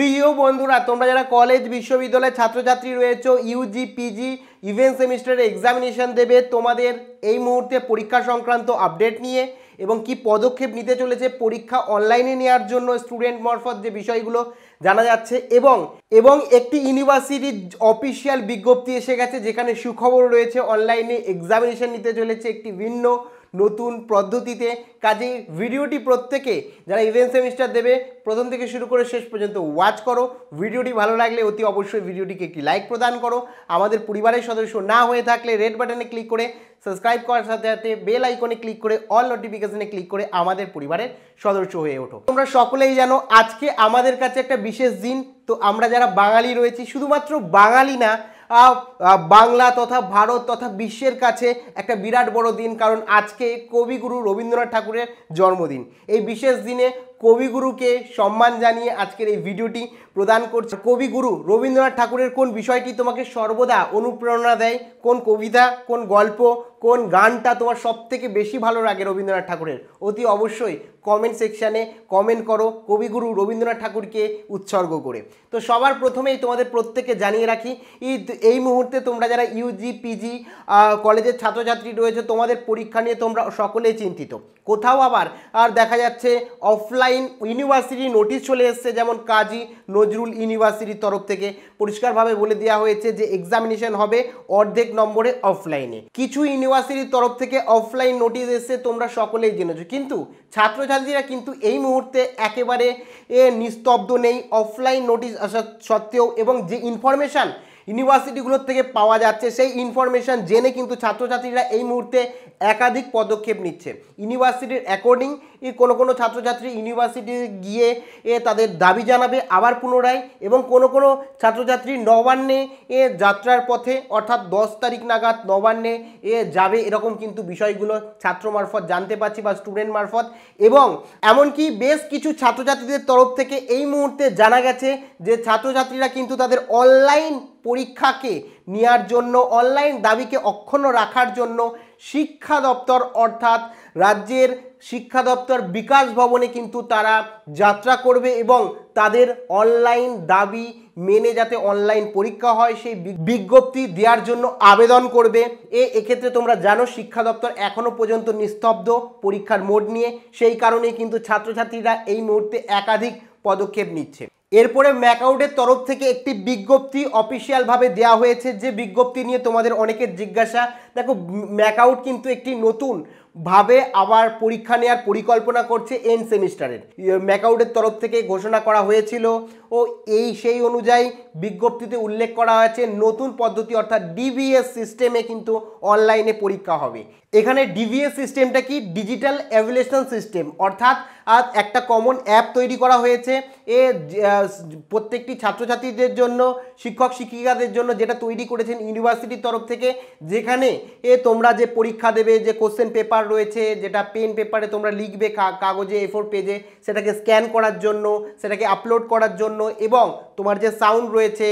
প্রিয় বন্ধুরা তোমরা যারা কলেজ বিশ্ববিদ্যালয়ের ছাত্রছাত্রী রয়েছে ইউজি পিজি ইভেন্ট সেমিস্টারের এক্সামিনেশন দেবে তোমাদের এই মুহূর্তে পরীক্ষা সংক্রান্ত আপডেট নিয়ে এবং কি পদক্ষেপ নিতে চলেছে পরীক্ষা অনলাইনে নেওয়ার জন্য স্টুডেন্ট মারফত যে বিষয়গুলো জানা যাচ্ছে এবং এবং একটি ইউনিভার্সিটির অফিসিয়াল বিজ্ঞপ্তি এসে গেছে যেখানে সুখবর রয়েছে অনলাইনে এক্সামিনেশন নিতে চলেছে একটি ভিন্ন নতুন পদ্ধতিতে কাজে ভিডিওটি প্রত্যেকে যারা ইভেন্ট সেমিস্টার দেবে প্রথম থেকে শুরু করে শেষ পর্যন্ত ওয়াচ করো ভিডিওটি ভালো লাগলে অতি অবশ্যই ভিডিওটিকে একটি লাইক প্রদান করো আমাদের পরিবারের সদস্য না হয়ে থাকলে রেড বাটনে ক্লিক করে সাবস্ক্রাইব করার সাথে সাথে বেল আইকনে ক্লিক করে অল নোটিফিকেশনে ক্লিক করে আমাদের পরিবারের সদস্য হয়ে ওঠো তোমরা সকলেই জানো আজকে আমাদের কাছে একটা বিশেষ দিন তো আমরা যারা বাঙালি রয়েছি শুধুমাত্র বাঙালি না বাংলা তথা ভারত তথা বিশ্বের কাছে একটা বিরাট বড় দিন কারণ আজকে কবিগুরু রবীন্দ্রনাথ ঠাকুরের জন্মদিন এই বিশেষ দিনে কবিগুরুকে সম্মান জানিয়ে আজকের এই ভিডিওটি প্রদান করছে কবিগুরু রবীন্দ্রনাথ ঠাকুরের কোন বিষয়টি তোমাকে সর্বদা অনুপ্রেরণা দেয় কোন কবিতা কোন গল্প কোন গানটা তোমার সবথেকে বেশি ভালো লাগে রবীন্দ্রনাথ ঠাকুরের অতি অবশ্যই কমেন্ট সেকশানে কমেন্ট করো কবিগুরু রবীন্দ্রনাথ ঠাকুরকে উৎসর্গ করে তো সবার প্রথমেই তোমাদের প্রত্যেককে জানিয়ে রাখি এই মুহূর্তে তোমরা যারা ইউজি পিজি কলেজের ছাত্রছাত্রী রয়েছে তোমাদের পরীক্ষা নিয়ে তোমরা সকলেই চিন্তিত কোথাও আবার আর দেখা যাচ্ছে অফলাইন অনলাইন ইউনিভার্সিটি নোটিশ চলে এসছে যেমন কাজী নজরুল ইউনিভার্সিটির তরফ থেকে পরিষ্কারভাবে বলে দেওয়া হয়েছে যে এক্সামিনেশন হবে অর্ধেক নম্বরে অফলাইনে কিছু ইউনিভার্সিটির তরফ থেকে অফলাইন নোটিশ এসছে তোমরা সকলেই জেনেছো কিন্তু ছাত্রছাত্রীরা কিন্তু এই মুহূর্তে একেবারে এ নিস্তব্ধ নেই অফলাইন নোটিশ আসা সত্ত্বেও এবং যে ইনফরমেশান ইউনিভার্সিটিগুলোর থেকে পাওয়া যাচ্ছে সেই ইনফরমেশান জেনে কিন্তু ছাত্রছাত্রীরা এই মুহূর্তে একাধিক পদক্ষেপ নিচ্ছে ইউনিভার্সিটির অ্যাকর্ডিং কোনো কোনো ছাত্রছাত্রী ইউনিভার্সিটি গিয়ে এ তাদের দাবি জানাবে আবার পুনরায় এবং কোনো কোনো ছাত্রছাত্রী নবান্নে এ যাত্রার পথে অর্থাৎ দশ তারিখ নাগাদ নবান্নে এ যাবে এরকম কিন্তু বিষয়গুলো ছাত্র মারফত জানতে পারছি বা স্টুডেন্ট মারফত এবং এমনকি বেশ কিছু ছাত্রছাত্রীদের তরফ থেকে এই মুহূর্তে জানা গেছে যে ছাত্রছাত্রীরা কিন্তু তাদের অনলাইন পরীক্ষাকে নেওয়ার জন্য অনলাইন দাবিকে অক্ষুণ্ণ রাখার জন্য শিক্ষা দপ্তর অর্থাৎ রাজ্যের শিক্ষা দপ্তর বিকাশ ভবনে কিন্তু তারা যাত্রা করবে এবং তাদের অনলাইন দাবি মেনে যাতে অনলাইন পরীক্ষা হয় সেই বিজ্ঞপ্তি দেওয়ার জন্য আবেদন করবে এ এক্ষেত্রে তোমরা জানো শিক্ষা দপ্তর এখনও পর্যন্ত নিস্তব্ধ পরীক্ষার মোড নিয়ে সেই কারণে কিন্তু ছাত্রছাত্রীরা এই মুহূর্তে একাধিক পদক্ষেপ নিচ্ছে এরপরে ম্যাকাউডের তরফ থেকে একটি বিজ্ঞপ্তি অফিসিয়ালভাবে দেয়া হয়েছে যে বিজ্ঞপ্তি নিয়ে তোমাদের অনেকের জিজ্ঞাসা দেখো ম্যাকআউট কিন্তু একটি নতুন ভাবে আবার পরীক্ষা নেওয়ার পরিকল্পনা করছে এন সেমিস্টারের ম্যাকাউডের তরফ থেকে ঘোষণা করা হয়েছিল ও এই সেই অনুযায়ী বিজ্ঞপ্তিতে উল্লেখ করা হয়েছে নতুন পদ্ধতি অর্থাৎ ডিভিএস সিস্টেমে কিন্তু অনলাইনে পরীক্ষা হবে এখানে ডিভিএস সিস্টেমটা কি ডিজিটাল অ্যাভুলেশন সিস্টেম অর্থাৎ আর একটা কমন অ্যাপ তৈরি করা হয়েছে এ প্রত্যেকটি ছাত্রছাত্রীদের জন্য শিক্ষক শিক্ষিকাদের জন্য যেটা তৈরি করেছেন ইউনিভার্সিটির তরফ থেকে যেখানে এ তোমরা যে পরীক্ষা দেবে যে কোশ্চেন পেপার রয়েছে যেটা পেন পেপারে তোমরা লিখবে কাগজে এফোর পেজে সেটাকে স্ক্যান করার জন্য সেটাকে আপলোড করার জন্য এবং তোমার যে সাউন্ড রয়েছে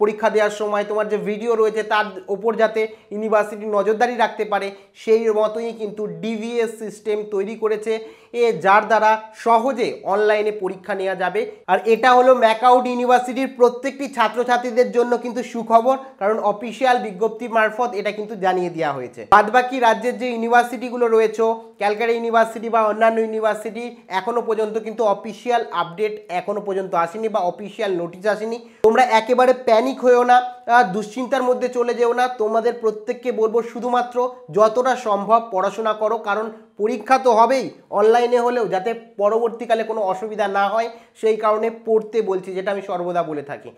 পরীক্ষা দেওয়ার সময় তোমার যে ভিডিও রয়েছে তার ওপর যাতে ইউনিভার্সিটি নজরদারি রাখতে পারে সেই মতোই কিন্তু ডিভিএস সিস্টেম তৈরি করেছে এ যার দ্বারা সহজে অনলাইনে পরীক্ষা নেওয়া যাবে আর এটা হলো ম্যাকাউড ইউনিভার্সিটির প্রত্যেকটি ছাত্রছাত্রীদের জন্য কিন্তু সুখবর কারণ অফিসিয়াল বিজ্ঞপ্তি মারফত এটা কিন্তু জানিয়ে দেওয়া হয়েছে বাদবাকি রাজ্যের যে ইউনিভার্সিটিগুলো রয়েছে ক্যালকাটা ইউনিভার্সিটি বা অন্যান্য ইউনিভার্সিটি এখনও পর্যন্ত কিন্তু অফিসিয়াল আপডেট এখনও পর্যন্ত আসেনি বা অফিসিয়াল অফিসিয়াল নোটিশ আসেনি তোমরা একেবারে প্যানিক হয়েও না দুশ্চিন্তার মধ্যে চলে যেও না তোমাদের প্রত্যেককে বলবো শুধুমাত্র যতটা সম্ভব পড়াশোনা করো কারণ পরীক্ষা তো হবেই অনলাইনে হলেও যাতে পরবর্তীকালে কোনো অসুবিধা না হয় সেই কারণে পড়তে বলছি যেটা আমি সর্বদা বলে থাকি